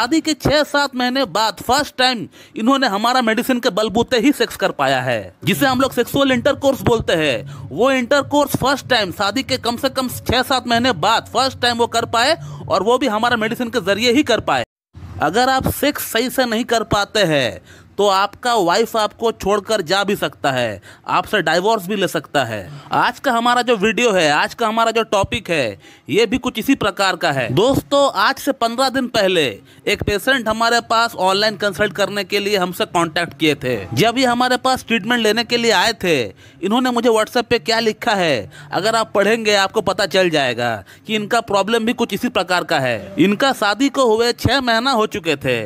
शादी के छह सात महीने बाद फर्स्ट टाइम इन्होंने हमारा मेडिसिन के बलबूते ही सेक्स कर पाया है जिसे हम लोग सेक्सुअल इंटरकोर्स बोलते हैं वो इंटरकोर्स फर्स्ट टाइम शादी के कम से कम छह सात महीने बाद फर्स्ट टाइम वो कर पाए और वो भी हमारा मेडिसिन के जरिए ही कर पाए अगर आप सेक्स सही से नहीं कर पाते हैं तो आपका वाइफ आपको छोड़कर जा भी सकता है आपसे डाइवोर्स भी ले सकता है आज का हमारा जो वीडियो है आज का हमारा जो टॉपिक है ये भी कुछ इसी प्रकार का है दोस्तों आज से पंद्रह दिन पहले एक पेशेंट हमारे पास ऑनलाइन कंसल्ट करने के लिए हमसे कॉन्टेक्ट किए थे जब ये हमारे पास ट्रीटमेंट लेने के लिए आए थे इन्होंने मुझे व्हाट्सएप पे क्या लिखा है अगर आप पढ़ेंगे आपको पता चल जाएगा कि इनका प्रॉब्लम भी कुछ इसी प्रकार का है इनका शादी को हुए छह महीना हो चुके थे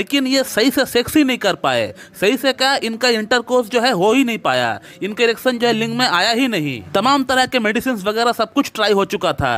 लेकिन ये सही से सेक्स ही नहीं कर पाए है सही से क्या इनका इंटरकोर्स जो है हो ही नहीं पाया इनके इलेक्शन जो है लिंग में आया ही नहीं तमाम तरह के मेडिसिन वगैरह सब कुछ ट्राई हो चुका था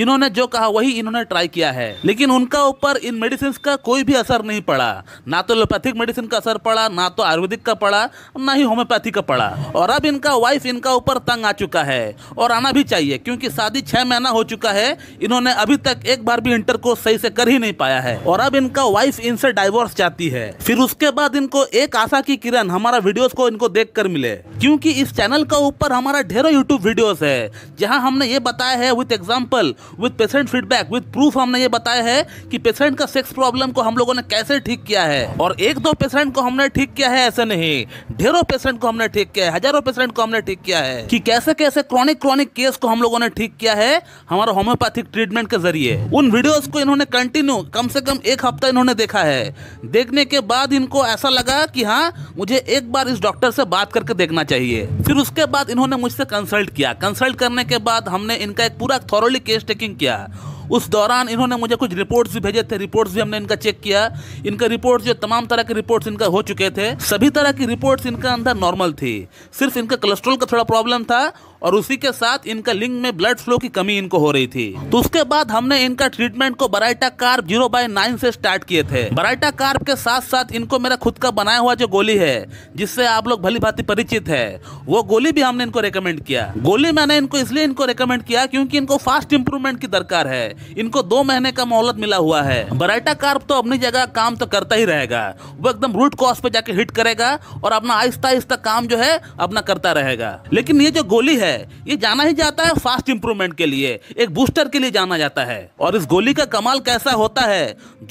जिन्होंने जो कहा वही इन्होंने ट्राई किया है लेकिन उनका ऊपर इन मेडिसिन का कोई भी असर नहीं पड़ा ना तो एलोपैथिक मेडिसिन का असर पड़ा ना तो आयुर्वेदिक का पड़ा ना ही होम्योपैथी का पड़ा और अब इनका वाइफ इनका ऊपर तंग आ चुका है और आना भी चाहिए क्योंकि शादी छह महीना हो चुका है इन्होंने अभी तक एक बार भी इंटरकोर्स सही से कर ही नहीं पाया है और अब इनका वाइफ इनसे डाइवोर्स चाहती है फिर उसके बाद इनको एक आशा की किरण हमारा वीडियोस को इनको देखकर मिले क्योंकि इस चैनल का ऊपर हमारा ढेरों यूट्यूब वीडियोस है जहां हमने ये बताया है with example with patient feedback with proof हमने ये बताया है कि पेशेंट का सेक्स प्रॉब्लम को हम लोगों ने कैसे ठीक किया है और एक दो पेशेंट को हमने ठीक किया है ऐसे नहीं ढेरों पेशेंट को हमने ठीक किया है हजारों पेशेंट को हमने ठीक किया है कि कैसे कैसे क्रॉनिक क्रॉनिक केस को हम लोगों ने ठीक किया है हमारा होम्योपैथिक ट्रीटमेंट के जरिए उन वीडियोज को इन्होंने कंटिन्यू कम से कम एक हफ्ता इन्होंने देखा है देखने के बाद इनको ऐसा लगा लगा कि हाँ मुझे एक बार इस डॉक्टर से बात करके देखना चाहिए फिर उसके बाद इन्होंने मुझसे कंसल्ट किया कंसल्ट करने के बाद हमने इनका एक पूरा थॉरली केस टेकिंग किया उस दौरान इन्होंने मुझे कुछ रिपोर्ट्स भी भेजे थे रिपोर्ट्स भी हमने इनका चेक किया इनका रिपोर्ट्स जो तमाम तरह के रिपोर्ट्स इनका हो चुके थे सभी तरह की रिपोर्ट्स इनका अंदर नॉर्मल थी सिर्फ इनका कोलेस्ट्रॉल का थोड़ा प्रॉब्लम था और उसी के साथ इनका लिंग में ब्लड फ्लो की कमी इनको हो रही थी तो उसके बाद हमने इनका ट्रीटमेंट को baryta carb zero by nine से स्टार्ट किए थे बराइटा कार्ब के साथ साथ इनको मेरा खुद का बनाया हुआ जो गोली है जिससे आप लोग भली भांति परिचित है वो गोली भी हमने इनको रिकमेंड किया गोली मैंने इनको इसलिए इनको रिकमेंड किया क्योंकि इनको फास्ट इम्प्रूवमेंट की दरकार है इनको दो महीने का मोहलत मिला हुआ है बराइटा कार्ब तो अपनी जगह काम तो करता ही रहेगा वो एकदम रूट कॉज पे जाके हिट करेगा और अपना आहिस्ता आहिस्ता काम जो है अपना करता रहेगा लेकिन ये जो गोली है है ये जाना ही जाता है फास्ट इंप्रूवमेंट के लिए एक बूस्टर के लिए जाना जाता है और इस गोली का कमाल कैसा होता है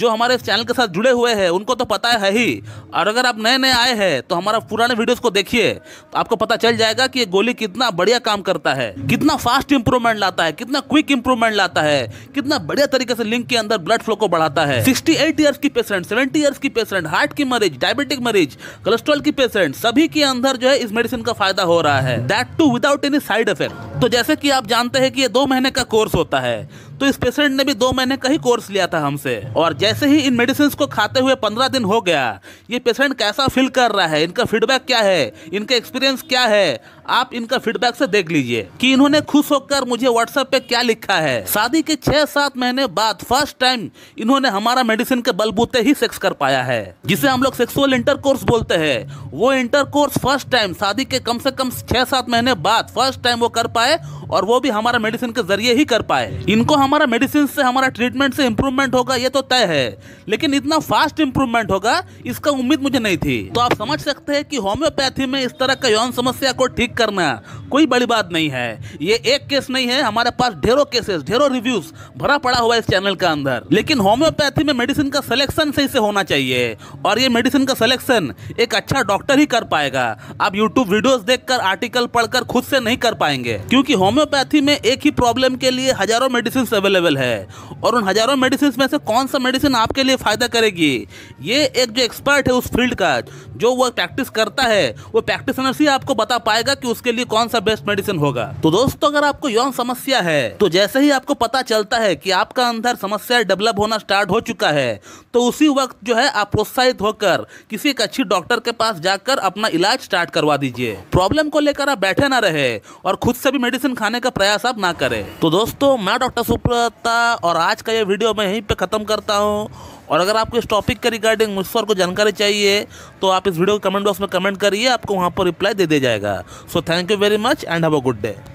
जो हमारे इस चैनल के साथ जुड़े हुए हैं उनको तो पता है ही और अगर आप नए नए आए हैं तो हमारा पुराने वीडियोस को देखिए तो आपको पता चल जाएगा कि ये गोली कितना बढ़िया काम करता है कितना फास्ट इंप्रूवमेंट लाता है कितना क्विक इंप्रूवमेंट लाता है कितना बढ़िया तरीके से लिंक के अंदर ब्लड फ्लो को बढ़ाता है सिक्सटी एट ईयर्स की पेशेंट सेवेंटी ईयर्स की पेशेंट हार्ट की मरीज डायबिटिक मरीज कोलेस्ट्रॉल की पेशेंट सभी के अंदर जो है इस मेडिसिन का फायदा हो रहा है that too without any side effect तो जैसे कि आप जानते हैं कि ये दो महीने का कोर्स होता है तो इस पेशेंट ने भी दो महीने का ही कोर्स लिया था हमसे और जैसे ही इन मेडिसिन को खाते हुए पंद्रह दिन हो गया ये पेशेंट कैसा फील कर रहा है इनका फीडबैक क्या है इनका एक्सपीरियंस क्या है आप इनका फीडबैक से देख लीजिए कि इन्होंने खुश होकर मुझे व्हाट्सएप पे क्या लिखा है शादी के छह सात महीने बाद फर्स्ट टाइम इन्होंने हमारा मेडिसिन के बलबूते ही सेक्स कर पाया है जिसे हम लोग सेक्सुअल इंटरकोर्स बोलते हैं वो इंटरकोर्स फर्स्ट टाइम शादी के कम से कम छह सात महीने बाद फर्स्ट टाइम वो कर पाया पाए और वो भी हमारा मेडिसिन के जरिए ही कर पाए इनको हमारा मेडिसिन से हमारा ट्रीटमेंट से इम्प्रूवमेंट होगा ये तो तय है लेकिन इतना फास्ट इम्प्रूवमेंट होगा इसका उम्मीद मुझे नहीं थी तो आप समझ सकते हैं कि होम्योपैथी में इस तरह का यौन समस्या को ठीक करना कोई बड़ी बात नहीं है ये एक केस नहीं है हमारे पास ढेरों केसेस ढेरों रिव्यूज भरा पड़ा हुआ है इस चैनल के अंदर लेकिन होम्योपैथी में मेडिसिन का सिलेक्शन सही से होना चाहिए और ये मेडिसिन का सिलेक्शन एक अच्छा डॉक्टर ही कर पाएगा आप यूट्यूब वीडियोज देख आर्टिकल पढ़कर खुद से नहीं कर पाएंगे क्योंकि होम्योपैथी में एक ही प्रॉब्लम के लिए हजारों मेडिसिन अवेलेबल है और उन हजारों मेडिसिन में से कौन सा मेडिसिन आपके लिए फायदा करेगी ये एक जो एक्सपर्ट है उस फील्ड का जो वो प्रैक्टिस करता है वो प्रैक्टिसनर ही आपको बता पाएगा कि उसके लिए कौन सा बेस्ट मेडिसिन होगा तो दोस्तों अगर आपको यौन समस्या है तो जैसे ही आपको पता चलता है कि आपका अंदर समस्या डेवलप होना स्टार्ट हो चुका है तो उसी वक्त जो है आप प्रोत्साहित होकर किसी एक अच्छी डॉक्टर के पास जाकर अपना इलाज स्टार्ट करवा दीजिए प्रॉब्लम को लेकर आप बैठे ना रहे और खुद से भी मेडिसिन खाने का प्रयास आप ना करें तो दोस्तों मैं डॉक्टर सुप्रता और आज का ये वीडियो मैं यहीं पे खत्म करता हूँ और अगर आपको इस टॉपिक के रिगार्डिंग मुझसे और कोई जानकारी चाहिए तो आप इस वीडियो के कमेंट बॉक्स में कमेंट करिए आपको वहाँ पर रिप्लाई दे दिया जाएगा so thank you very much and have a good day